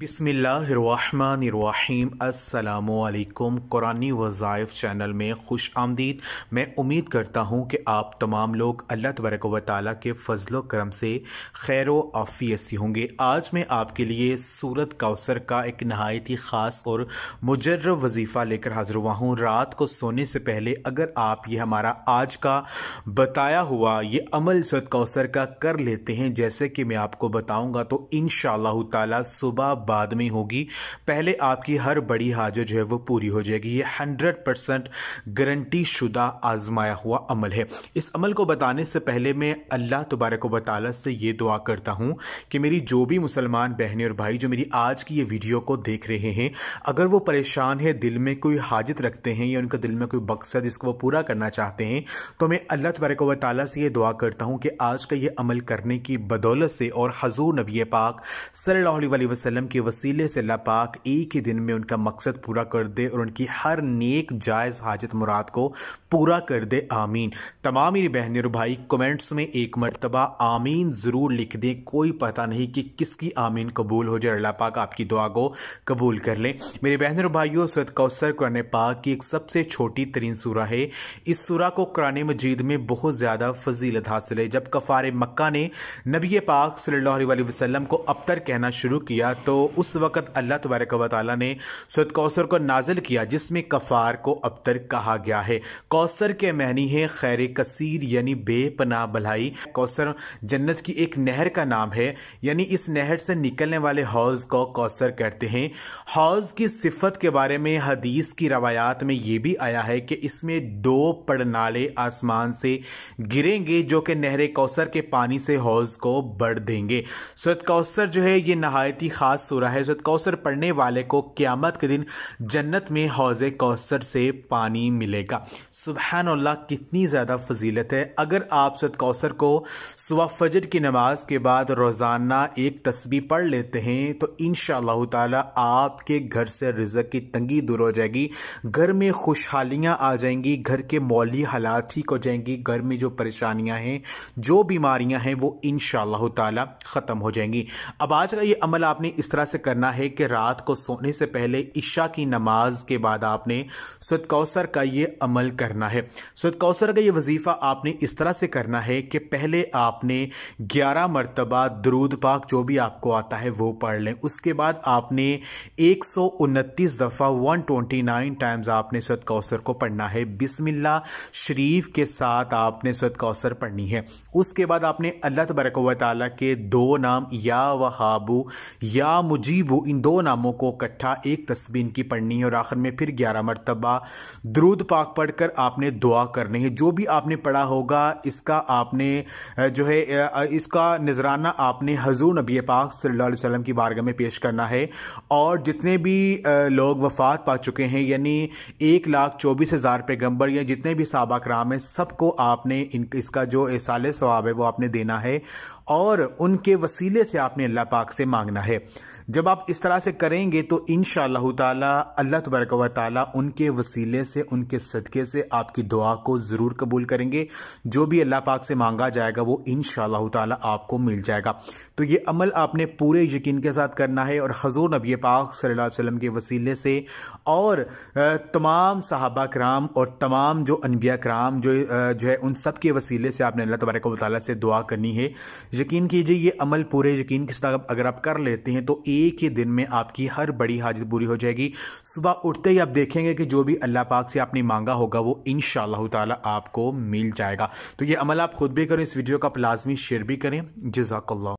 बिसमीम् कुरानी वज़ाइफ channel में खुश आमदीद मैं उम्मीद करता हूँ कि आप तमाम लोग अल्लाह तबरक व ताली के फ़जल करम से खैर आफ़ियसी होंगे आज मैं आपके लिए सूरत कौसर का एक नहायत ही ख़ास और मुजर्र वजीफ़ा लेकर हाज़िर हुआ हूँ रात को सोने से पहले अगर आप ये हमारा आज का बताया हुआ ये अमल सूरत कौसर का कर लेते हैं जैसे कि मैं आपको बताऊँगा तो इन ताला सुबह बाद में होगी पहले आपकी हर बड़ी हाजत जो है वो पूरी हो जाएगी ये हंड्रेड परसेंट गारंटी शुदा आजमाया हुआ अमल है इस अमल को बताने से पहले मैं अल्लाह तबारक वाल से ये दुआ करता हूँ कि मेरी जो भी मुसलमान बहनें और भाई जो मेरी आज की ये वीडियो को देख रहे हैं अगर वो परेशान है दिल में कोई हाजत रखते हैं या उनके दिल में कोई मकसद इसको वो पूरा करना चाहते हैं तो मैं अल्लाह तबारक वाली से ये दुआ करता हूँ कि आज का ये अमल करने की बदौलत से और हजूर नबी पाक सल्ला वसलम की के वसीले से पाक एक ही दिन में उनका मकसद पूरा कर दे और उनकी हर नेक जायज़ हाजत मुराद को पूरा कर दे आमीन तमाम मेरी बहन और भाई कमेंट्स में एक मरतबा आमीन ज़रूर लिख दें कोई पता नहीं कि किसकी आमीन कबूल हो जाए अल्लाह पाक आपकी दुआ को कबूल कर लें मेरे बहन और भाइयों सद कौसर कुरान पाक की एक सबसे छोटी तरीन सूरा है इस सूरा को कुरान मजीद में बहुत ज़्यादा फजीलत हासिल है जब कफ़ार मक्का ने नबी पाक सल्ला वसलम को अबतर कहना शुरू किया तो उस वक़्त अल्लाह तबारक वाली ने सद कौसर को नाजिल किया जिसमें कफ़ार को अबतर कहा गया है कौसर के महनी है खैर कसीर यानी बेपना भलाई कौसर जन्नत की एक नहर का नाम है यानी इस नहर से निकलने वाले हौज़ को कौसर कहते हैं हौज़ की सिफत के बारे में हदीस की रवायात में ये भी आया है कि इसमें दो पड़नाले आसमान से गिरेंगे जो कि नहर कौसर के पानी से हौज़ को बढ़ देंगे सद कौसर जो है ये नहायती ख़ास सूरह हजरत कौसर पढ़ने वाले को क़्यामत के दिन जन्नत में हौज़ कौसर से पानी मिलेगा सुबहानल्ला कितनी ज़्यादा फजीलत है अगर आप सद कौसर को सुबह फजर की नमाज के बाद रोज़ाना एक तस्वीर पढ़ लेते हैं तो इन ताला आपके घर से रिजक की तंगी दूर हो जाएगी घर में खुशहालियाँ आ जाएंगी घर के मौली हालात ठीक हो जाएंगी घर में जो परेशानियाँ हैं जो बीमारियाँ हैं वो इन शाह तम हो जाएंगी अब आज का ये अमल आपने इस तरह तरह से करना है कि रात को सोने से पहले ईशा की नमाज के बाद आपने सद कौसर का ये अमल करना है सद कौसर का ये वजीफ़ा आपने इस तरह से करना है कि पहले आपने ग्यारह मरतबा दरूद पाक जो भी आपको आता है वो पढ़ लें उसके बाद आपने एक सौ उनतीस दफ़ा वन ट्वेंटी नाइन टाइम्स आपने सद कौसर को पढ़ना है बिसमिल्ला शरीफ के साथ आपने सद कौसर पढ़नी है उसके बाद आपने अल्लाह तबरक वाली के दो नाम या वहाबू या मुजीब इन दो नामों को इकट्ठा एक तस्बीन की पढ़नी है और आखिर में फिर ग्यारह मरतबा द्रूद पाक पढ़कर आपने दुआ करनी है जो भी आपने पढ़ा होगा इसका आपने जो है इसका नजराना आपने हजूर नबी पाक सल्ला वसम की बारगाह में पेश करना है और जितने भी लोग वफात पा चुके हैं यानी एक लाख चौबीस हज़ार पैगम्बर या जितने भी सबक राम हैं सबको आपने इन इसका जो साल स्वाब है वो आपने देना है और उनके वसीले से आपने अल्लाह पाक से मांगना है जब आप इस तरह से करेंगे तो इन ताला अल्लाह तबरक वाली ताली उनके वसीले से उनके सदक़े से आपकी दुआ को ज़रूर कबूल करेंगे जो भी अल्लाह पाक से मांगा जाएगा वो इन ताला आपको मिल जाएगा तो ये अमल आपने पूरे यकीन के साथ करना है और हजूर नबी पाक सल्ला वसलम के वसीले से और तमाम साहबा कराम और तमाम जो अनबिया कराम जो जो है उन सब के वसीले से आपने अल्लाह तबारक वाली से दुआ करनी है यकीन कीजिए ये अमल पूरे यकीन के साथ अगर आप कर लेते हैं तो एक एक ही दिन में आपकी हर बड़ी हाजत पूरी हो जाएगी सुबह उठते ही आप देखेंगे कि जो भी अल्लाह पाक से आपने मांगा होगा वो इन शाह आपको मिल जाएगा तो ये अमल आप खुद भी करें इस वीडियो का आप लाजमी शेयर भी करें जजाकल्ला